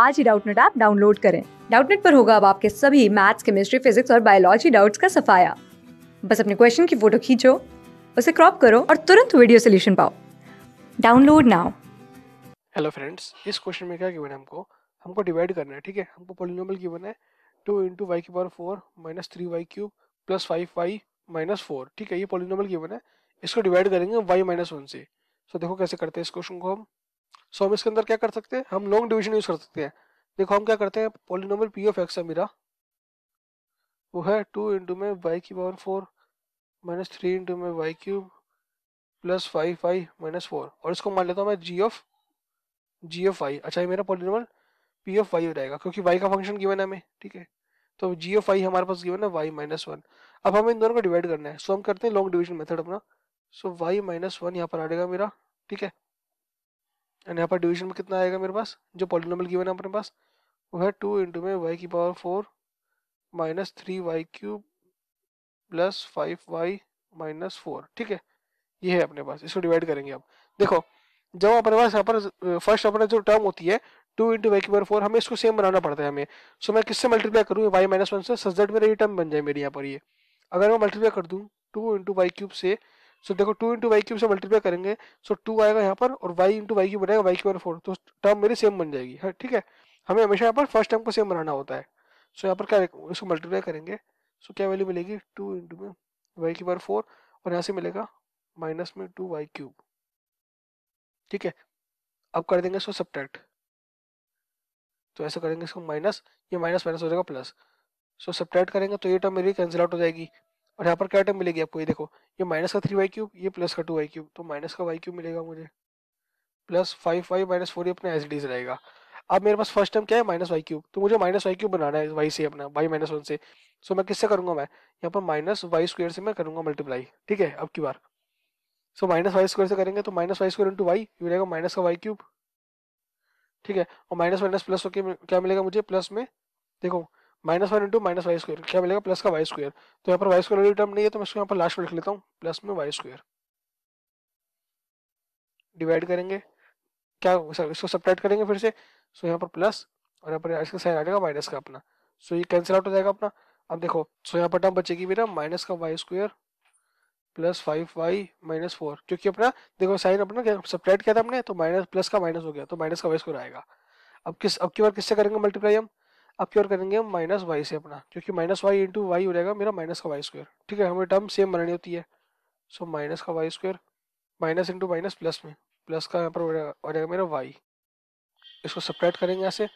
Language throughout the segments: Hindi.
आज ही डाउटनेट ऐप डाउनलोड करें डाउटनेट पर होगा अब आपके सभी मैथ्स केमिस्ट्री फिजिक्स और बायोलॉजी डाउट्स का सफाया बस अपने क्वेश्चन की फोटो खींचो उसे क्रॉप करो और तुरंत वीडियो सोल्यूशन पाओ डाउनलोड नाउ हेलो फ्रेंड्स इस क्वेश्चन में क्या गिवन है हमको हमको डिवाइड करना है ठीक है हमको पोलिनोमल गिवन है टू इंटू वाई की power four minus three y cube plus five y minus four ठीक है ये पोलिनोमल गिवन है इसको डिवाइड करेंगे वाई माइनस वन से सो so, देखो कैसे करते हैं इस क्वेश्चन को हम सो हम इसके अंदर क्या कर सकते हैं हम लॉन्ग डिविजन यूज कर सकते हैं देखो हम क्या करते हैं पोलिनोमल पी ऑफ एक्स है मेरा वो है टू इंटू में वाई की power four minus three into में y cube plus five y minus four और इसको मान लेता हूँ मैं g of g of y अच्छा ये मेरा पोलिनोमल पी ऑफ वाई हो जाएगा क्योंकि वाई का फंक्शन गिवन है हमें ठीक है तो जी ऑफ वाई हमारे पास गिवन है वाई माइनस वन अब हमें इन दोनों को डिवाइड करना है सो so, हम करते हैं लॉन्ग डिविजन मेथड अपना सो वाई माइनस वन यहाँ पर आ जाएगा मेरा ठीक है एंड यहाँ पर डिवीजन में कितना आएगा मेरे पास जो पॉलिनोमल गिवन है अपने पास वो है टू इंटू में वाई की power four minus three y cube plus five y minus four ठीक है ये है अपने पास इसको डिवाइड करेंगे आप देखो जब अपने पास यहाँ पर फर्स्ट अपने जो टर्म होती है टू इंटू वाई की पावर फोर हमें इसको सेम बनाना पड़ता है हमें सो मैं किससे मल्टीप्लाई करूँ वाई माइनस वन से सजेट मेरा ये टर्म बन जाए मेरी यहाँ पर ये अगर मैं मल्टीप्लाई कर दूँ टू इंटू वाई क्यूब से सो देखो टू इंटू वाई क्यूब से मल्टीप्लाई करेंगे सो टू आएगा यहाँ पर और वाई इंटू वाई क्यूब बनेगा वाई क्यूब फोर तो टर्म मेरी सेम बन जाएगी हाँ ठीक है हमें हमेशा यहाँ पर फर्स्ट टर्म को सेम बनाना होता है सो यहाँ पर क्या इसको मल्टीप्लाई करेंगे सो क्या वैल्यू मिलेगी टू इंटू में वाई क्यूब बार फोर और यहाँ से मिलेगा माइनस में टू वाई क्यूब ठीक है अब कर देंगे इसको सब्ट्रैक्ट तो ऐसा करेंगे इसको माइनस ये माइनस माइनस हो जाएगा प्लस सो सब्टैक्ट करेंगे तो ये टर्म मेरी कैंसिल आउट हो जाएगी और यहाँ पर क्या टर्म मिलेगी आपको ये देखो ये माइनस का थ्री वाई क्यूब ये प्लस का टू वाई क्यूब तो माइनस का वाई क्यूब मिलेगा मुझे plus five y minus four ये अपना एज डीज रहेगा अब मेरे पास फर्स्ट टर्म क्या है माइनस वाई क्यूब तो मुझे माइनस वाई क्यूब बनाना है वाई से अपना वाई माइनस वन से सो मैं किससे करूंगा मैं यहाँ पर माइनस वाई स्क्वेयर से मैं करूंगा मल्टीप्लाई ठीक है अब की बार सो माइनस वाई स्क्वायर से करेंगे तो minus y square into y ये रहेगा माइनस का वाई क्यूब ठीक है और माइनस माइनस प्लस क्या मिलेगा मुझे प्लस में देखो minus one into minus y square क्या मिलेगा प्लस का वाई स्क्वायर तो यहाँ पर वाई स्क्वायर टर्म नहीं है तो मैं इसको यहाँ पर लास्ट में लिख लेता हूँ प्लस में वाई स्क्वायर डिवाइड करेंगे क्या इसको सप्रेट करेंगे फिर से सो यहाँ पर प्लस और यहाँ पर इसका साइन आ जाएगा माइनस का अपना सो ये कैंसिल आउट हो जाएगा अपना अब देखो सो यहाँ पर टर्म बचेगी मेरा माइनस का y square plus five y minus four क्योंकि अपना देखो साइन अपना क्या सप्रेट किया था हमने तो माइनस प्लस का माइनस हो गया तो माइनस का वाई स्क्वायर आएगा अब किस अब की बार किससे करेंगे मल्टीप्लाई हम अब क्योर करेंगे हम माइनस वाई से अपना क्योंकि माइनस वाई इंटू वाई हो जाएगा मेरा माइनस का वाई स्क्वायर ठीक है हमें टर्म सेम बनानी होती है सो माइनस का y square minus into minus plus में प्लस का यहाँ पर हो जाएगा मेरा वाई इसको सपरेट करेंगे यहाँ से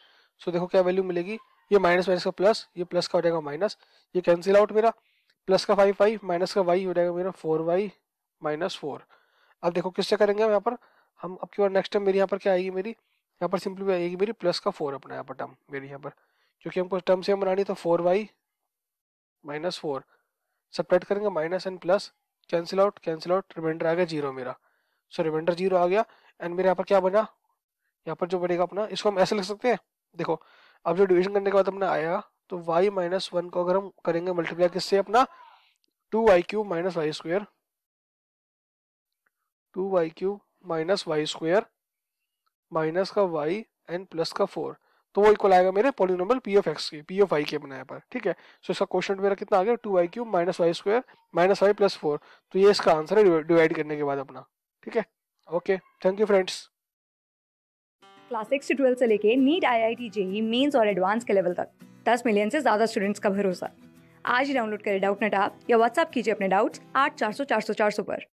सो देखो क्या वैल्यू मिलेगी ये माइनस माइनस का प्लस ये प्लस का हो जाएगा माइनस ये कैंसिल आउट मेरा प्लस का फाइव फाइव माइनस का वाई हो जाएगा मेरा फोर वाई माइनस फोर अब देखो किससे करेंगे हम यहाँ पर हम अब की बार नेक्स्ट टाइम मेरी यहाँ पर क्या आएगी मेरी यहाँ पर सिंपली आएगी मेरी प्लस का फोर अपना यहाँ पर टर्म मेरी यहाँ पर क्योंकि हमको टर्म सेम बनानी तो four y minus four separate करेंगे minus n plus cancel out cancel out reminder आ गया जीरो मेरा सो रिमाइंडर जीरो आ गया एंड मेरे यहाँ पर क्या बना यहाँ पर जो बनेगा अपना इसको हम ऐसे लिख सकते हैं देखो अब जो डिवीजन करने के बाद अपना आया तो वाई माइनस वन को अगर हम करेंगे मल्टीप्लाई किससे अपना two y cube minus y square two y cube minus y square minus का वाई एंड प्लस का फोर तो वो इक्वल आएगा मेरे पोलिनोमल पी एफ एक्स के पी एफ वाई के बनाया पर ठीक है सो इसका क्वेश्चन मेरा कितना आ गया two y cube minus y square minus y plus four तो ये इसका आंसर है डिवाइड करने के बाद अपना ठीक है okay thank you friends class six से ट्वेल्थ से लेके NEET I I T JEE mains और एडवांस के लेवल तक दस मिलियन से ज़्यादा स्टूडेंट्स का भरोसा आज ही डाउनलोड करें डाउट नेट आप या व्हाट्सअप कीजिए अपने डाउट्स आठ चार सौ चार सौ चार सौ पर